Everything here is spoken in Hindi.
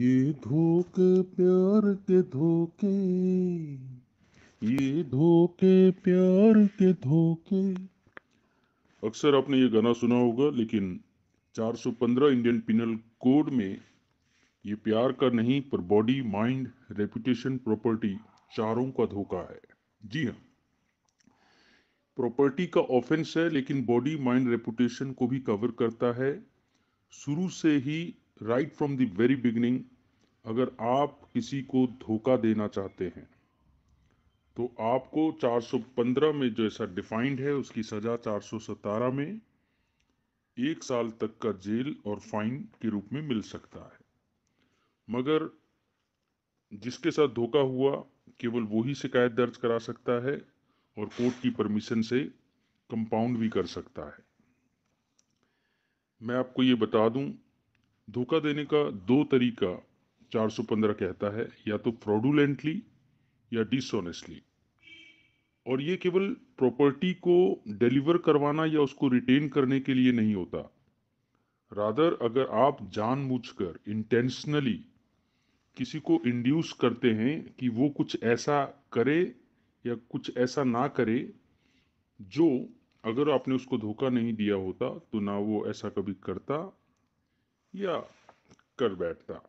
ये धोखे प्यार के धोखे ये धोखे प्यार के धोखे अक्सर आपने ये गाना सुना होगा लेकिन 415 इंडियन पिनल कोड में ये प्यार का नहीं पर बॉडी माइंड रेपुटेशन प्रॉपर्टी चारों का धोखा है जी हाँ प्रॉपर्टी का ऑफेंस है लेकिन बॉडी माइंड रेपुटेशन को भी कवर करता है शुरू से ही right from the very beginning अगर आप किसी को धोखा देना चाहते हैं तो आपको 415 में जो ऐसा डिफाइंड है उसकी सज़ा 417 में एक साल तक का जेल और फाइन के रूप में मिल सकता है मगर जिसके साथ धोखा हुआ केवल वही शिकायत दर्ज करा सकता है और कोर्ट की परमिशन से कंपाउंड भी कर सकता है मैं आपको ये बता दूं धोखा देने का दो तरीका 415 कहता है या तो फ्रॉडुलेंटली या डिसऑनेस्टली और ये केवल प्रॉपर्टी को डिलीवर करवाना या उसको रिटेन करने के लिए नहीं होता रादर अगर आप जानबूझकर इंटेंशनली किसी को इंड्यूस करते हैं कि वो कुछ ऐसा करे या कुछ ऐसा ना करे जो अगर आपने उसको धोखा नहीं दिया होता तो ना वो ऐसा कभी करता या कर बैठता